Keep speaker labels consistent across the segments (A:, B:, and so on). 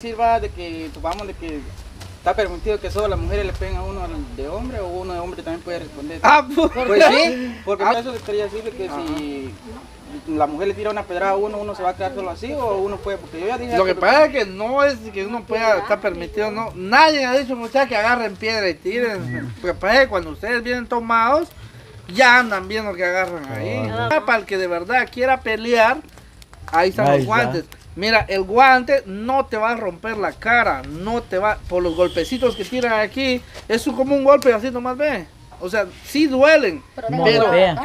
A: que vamos de que está permitido que solo las mujeres le peguen a uno de hombre o uno de hombre también puede responder. Ah, pues, sí, porque ah. eso estaría quería de que si la mujer le tira una pedrada a uno, uno se va a quedar solo así o uno puede, porque yo ya dije... Lo que, pasa es que no es que uno pueda estar permitido, no. Nadie ha dicho muchachos que agarren piedra y tiren. Porque pasa que cuando ustedes vienen tomados, ya andan viendo que agarran ahí. Ah. Para el que de verdad quiera pelear, ahí están los guantes. Mira, el guante no te va a romper la cara, no te va, por los golpecitos que tiran aquí, es como un golpe así nomás ve. O sea, sí duelen, pero,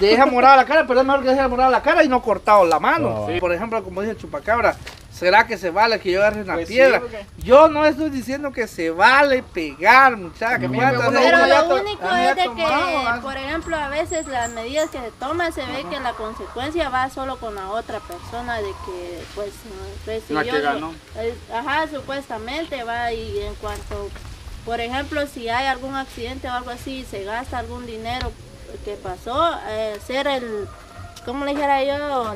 A: deja morada la cara, pero es mejor que deja morada la cara y no cortado la mano. Por ejemplo, como dice chupacabra, ¿Será que se vale que yo agarre una pues piedra? Yo no estoy diciendo que se vale pegar, muchachos. No, pero lo
B: único es de que, ¿ah? por ejemplo, a veces las medidas que se toman se ve que la consecuencia va solo con la otra persona de que, pues, pues si Ajá, supuestamente va y en cuanto, por ejemplo, si hay algún accidente o algo así, se gasta algún dinero que pasó, eh, ser el, ¿cómo le dijera yo?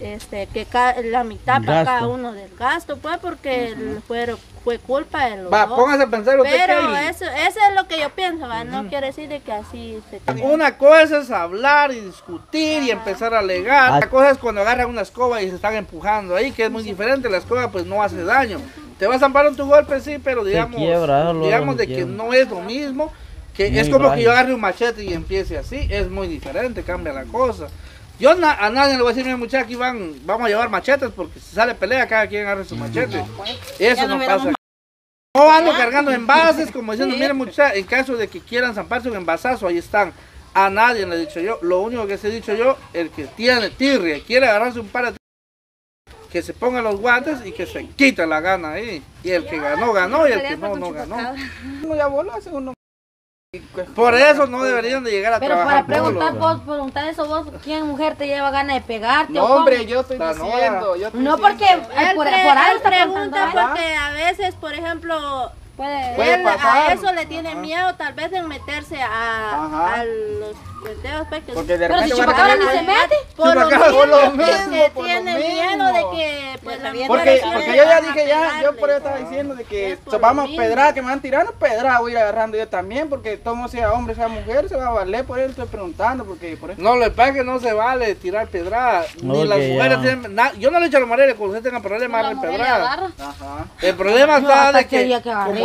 B: este, que la mitad para cada uno del gasto, pues, porque fue, culpa de los Va, póngase a pensar Pero eso, es lo que yo pienso, no quiere decir que así se Una
A: cosa es hablar y discutir y empezar a alegar. La ah. cosa es cuando agarran una escoba y se están empujando ahí, que es muy diferente, la escoba pues no hace daño. Te vas a amparar un tu golpe, sí, pero digamos, de que no es lo mismo. Que es como que yo agarre un machete y empiece así, es muy diferente, cambia la cosa. Yo a nadie le voy a decir, muchachos, aquí van, vamos a llevar machetes porque si sale pelea, cada quien agarra su machete.
B: Pues, eso no, pasa. No ando cargando envases, como diciendo, miren
A: muchachos, en caso de que quieran zamparse un envasazo, ahí están. A nadie le he dicho yo. Lo único que se he dicho yo, el que tiene tirria, quiere agarrarse un par de que se ponga los guantes y que se quite la gana ahí. Y el que ganó, ganó, y el que no, no ganó. No, ya voló hace por eso no deberían de llegar a Pero trabajar. Pero para preguntar vos,
B: preguntar eso vos, ¿quién mujer te lleva ganas de pegarte? No, hombre, yo estoy diciendo, yo estoy No, porque eh, Él por, pregunta porque a veces, por ejemplo, Puede, A eso le tiene miedo tal vez de meterse a, los meteos pues, Porque de repente Pero si Chupacabra ni se mete. Por lo, mismo, lo mismo, tiene miedo de que pues, la Porque, porque yo ya dije ya, yo por pues,
A: eso estaba diciendo de que vamos pedrar que me van tirando, pedrada voy agarrando yo también, porque todo sea hombre, sea mujer, se va a valer por eso, estoy preguntando, porque por eso. No, lo que pasa que no se vale tirar pedrada. Ni las mujeres yo no le echo a los mujeres cuando ustedes tengan problemas, pues agarren pedrada. El problema está de que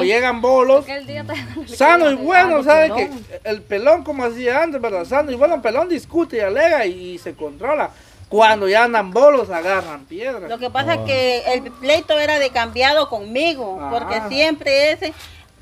A: llegan bolos.
B: Sano y bueno, ¿sabe que
A: El pelón, como hacía antes, ¿verdad? Sano y bueno, el pelón discute y alega y, se controla. Cuando ya andan bolos, agarran
B: piedras. Lo que pasa es ah. que el pleito era de cambiado conmigo, porque ah. siempre ese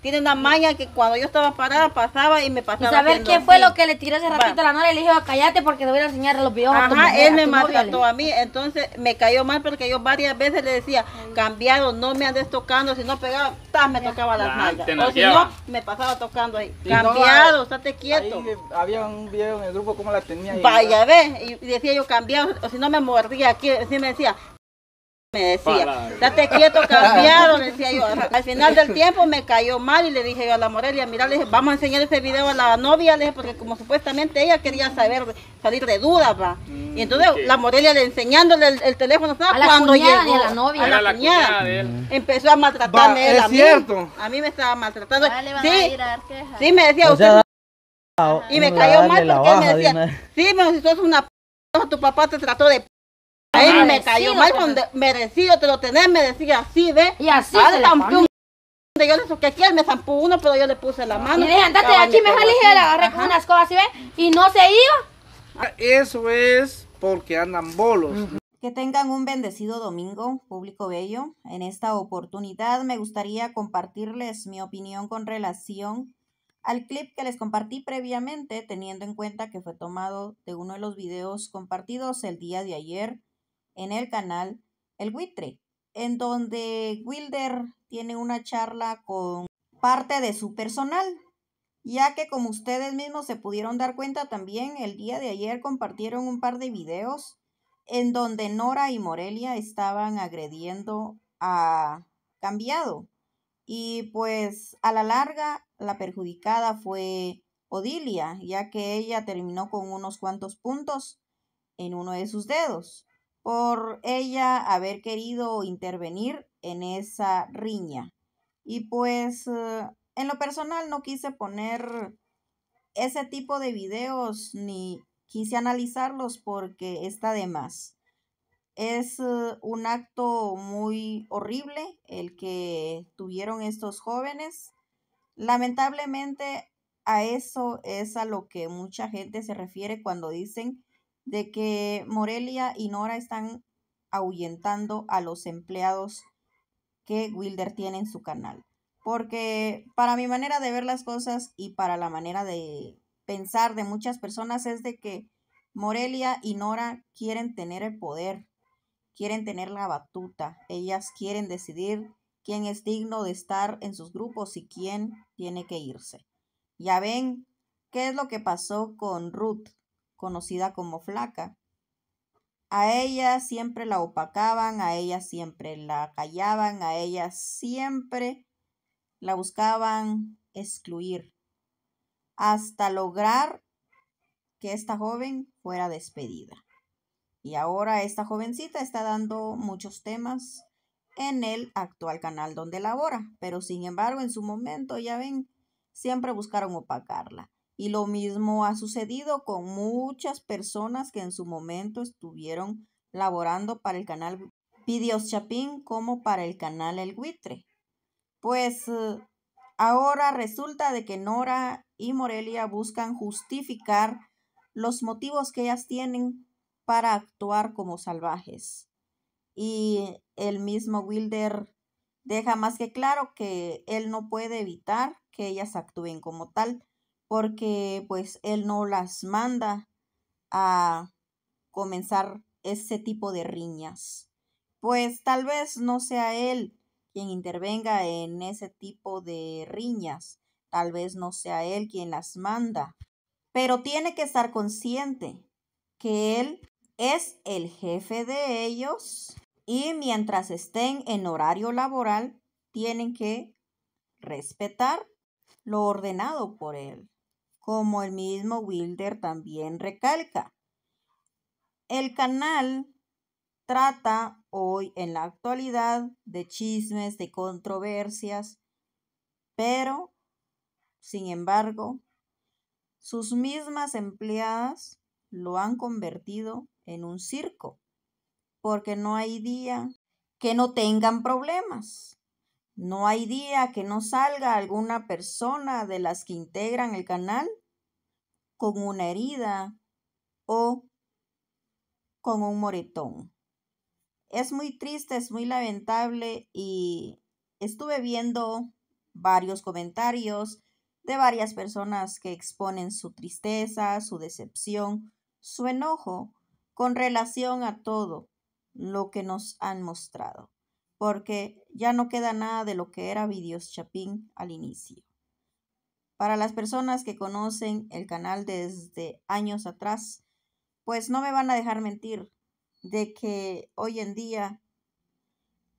B: tiene una maña que cuando yo estaba parada pasaba y me pasaba. ¿Y saber quién fue lo que le tiró ese ratito a la noche? Y le dijo, cállate porque te voy a enseñar los videos. Ajá, a tu Ajá, él me maltrató a mí, entonces me cayó mal porque yo varias veces le decía, cambiado, no me andes tocando, si no pegaba, ta, me tocaba las nalgas. O si no, me pasaba tocando ahí. cambiado, estate quieto. había un video en el grupo, ¿cómo la tenía? Ahí, Vaya, ve, y decía yo cambiado, o si no me mordía aquí, así me decía, me decía. Date quieto, cambiado, le decía yo. Al final del tiempo me cayó mal y le dije yo a la Morelia, mira, le dije, vamos a enseñar ese video a la novia, le porque como supuestamente ella quería saber, salir de dudas, va. Mm, y entonces la Morelia le enseñándole el, teléfono, ¿sabes? cuando la la novia, la, empezó a maltratarme. él, a mí, me estaba maltratando. sí, me decía usted. Y me cayó mal porque él me decía, sí, me si una tu papá te trató de
C: Ay, me cayó mal,
B: merecido te lo tenés, me decía así, ¿ves? Y así ah, yo le que aquí, él me zampó uno, pero yo le puse la mano. Y dije, andate de aquí, mejor agarré con
C: unas cosas, ¿ves? Y no se iba.
A: Eso es porque andan bolos.
C: Que tengan un bendecido domingo, público bello. En esta oportunidad me gustaría compartirles mi opinión con relación al clip que les compartí previamente, teniendo en cuenta que fue tomado de uno de los videos compartidos el día de ayer en el canal El Buitre, en donde Wilder tiene una charla con parte de su personal, ya que como ustedes mismos se pudieron dar cuenta también, el día de ayer compartieron un par de videos en donde Nora y Morelia estaban agrediendo a Cambiado. Y pues a la larga la perjudicada fue Odilia, ya que ella terminó con unos cuantos puntos en uno de sus dedos por ella haber querido intervenir en esa riña. Y pues eh, en lo personal no quise poner ese tipo de videos ni quise analizarlos porque está de más. Es eh, un acto muy horrible el que tuvieron estos jóvenes. Lamentablemente a eso es a lo que mucha gente se refiere cuando dicen de que Morelia y Nora están ahuyentando a los empleados que Wilder tiene en su canal. Porque para mi manera de ver las cosas y para la manera de pensar de muchas personas es de que Morelia y Nora quieren tener el poder, quieren tener la batuta, ellas quieren decidir quién es digno de estar en sus grupos y quién tiene que irse. Ya ven, ¿qué es lo que pasó con Ruth? conocida como flaca. A ella siempre la opacaban, a ella siempre la callaban, a ella siempre la buscaban excluir, hasta lograr que esta joven fuera despedida. Y ahora esta jovencita está dando muchos temas en el actual canal donde labora, pero sin embargo en su momento, ya ven, siempre buscaron opacarla. Y lo mismo ha sucedido con muchas personas que en su momento estuvieron laborando para el canal Pidios Chapín como para el canal El Buitre. Pues eh, ahora resulta de que Nora y Morelia buscan justificar los motivos que ellas tienen para actuar como salvajes. Y el mismo Wilder deja más que claro que él no puede evitar que ellas actúen como tal, porque pues él no las manda a comenzar ese tipo de riñas. Pues tal vez no sea él quien intervenga en ese tipo de riñas, tal vez no sea él quien las manda, pero tiene que estar consciente que él es el jefe de ellos y mientras estén en horario laboral tienen que respetar lo ordenado por él como el mismo Wilder también recalca. El canal trata hoy en la actualidad de chismes, de controversias, pero, sin embargo, sus mismas empleadas lo han convertido en un circo, porque no hay día que no tengan problemas. No hay día que no salga alguna persona de las que integran el canal con una herida o con un moretón. Es muy triste, es muy lamentable y estuve viendo varios comentarios de varias personas que exponen su tristeza, su decepción, su enojo con relación a todo lo que nos han mostrado, porque ya no queda nada de lo que era Videos Chapín al inicio. Para las personas que conocen el canal desde años atrás, pues no me van a dejar mentir de que hoy en día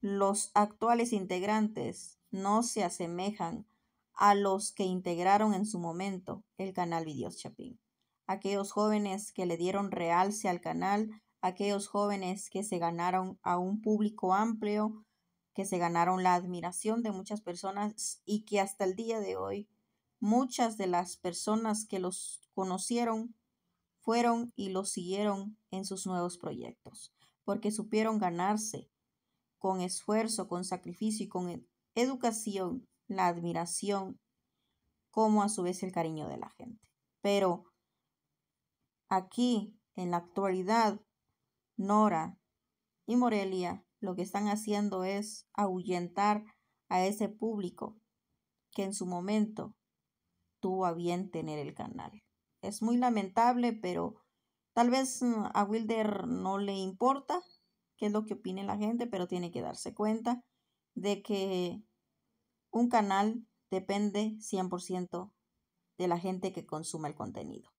C: los actuales integrantes no se asemejan a los que integraron en su momento el canal Videos Chapín. Aquellos jóvenes que le dieron realce al canal, aquellos jóvenes que se ganaron a un público amplio, que se ganaron la admiración de muchas personas y que hasta el día de hoy Muchas de las personas que los conocieron fueron y los siguieron en sus nuevos proyectos, porque supieron ganarse con esfuerzo, con sacrificio y con e-, educación la admiración, como a su vez el cariño de la gente. Pero aquí, en la actualidad, Nora y Morelia lo que están haciendo es ahuyentar a ese público que en su momento tuvo a bien tener el canal. Es muy lamentable, pero tal vez mm, a Wilder no le importa qué es lo que opine la gente, pero tiene que darse cuenta de que un canal depende 100% de la gente que consuma el contenido.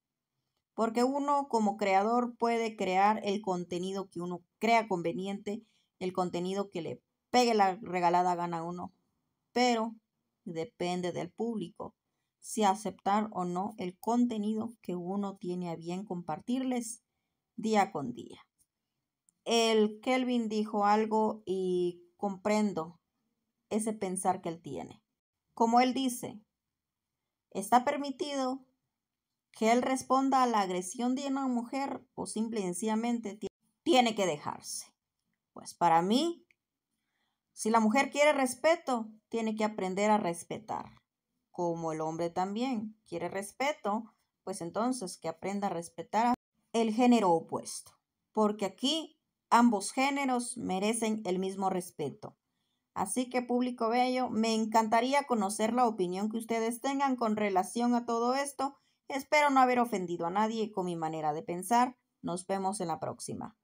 C: Porque uno como creador puede crear el contenido que uno crea conveniente, el contenido que le pegue la regalada gana uno, pero depende del público si aceptar o no el contenido que uno tiene a bien compartirles día con día. El Kelvin dijo algo y comprendo ese pensar que él tiene. Como él dice, está permitido que él responda a la agresión de una mujer o simple y sencillamente tiene que dejarse. Pues para mí, si la mujer quiere respeto, tiene que aprender a respetar como el hombre también quiere respeto, pues entonces que aprenda a respetar el género opuesto, porque aquí ambos géneros merecen el mismo respeto. Así que público bello, me encantaría conocer la opinión que ustedes tengan con relación a todo esto. Espero no haber ofendido a nadie con mi manera de pensar. Nos vemos en la próxima.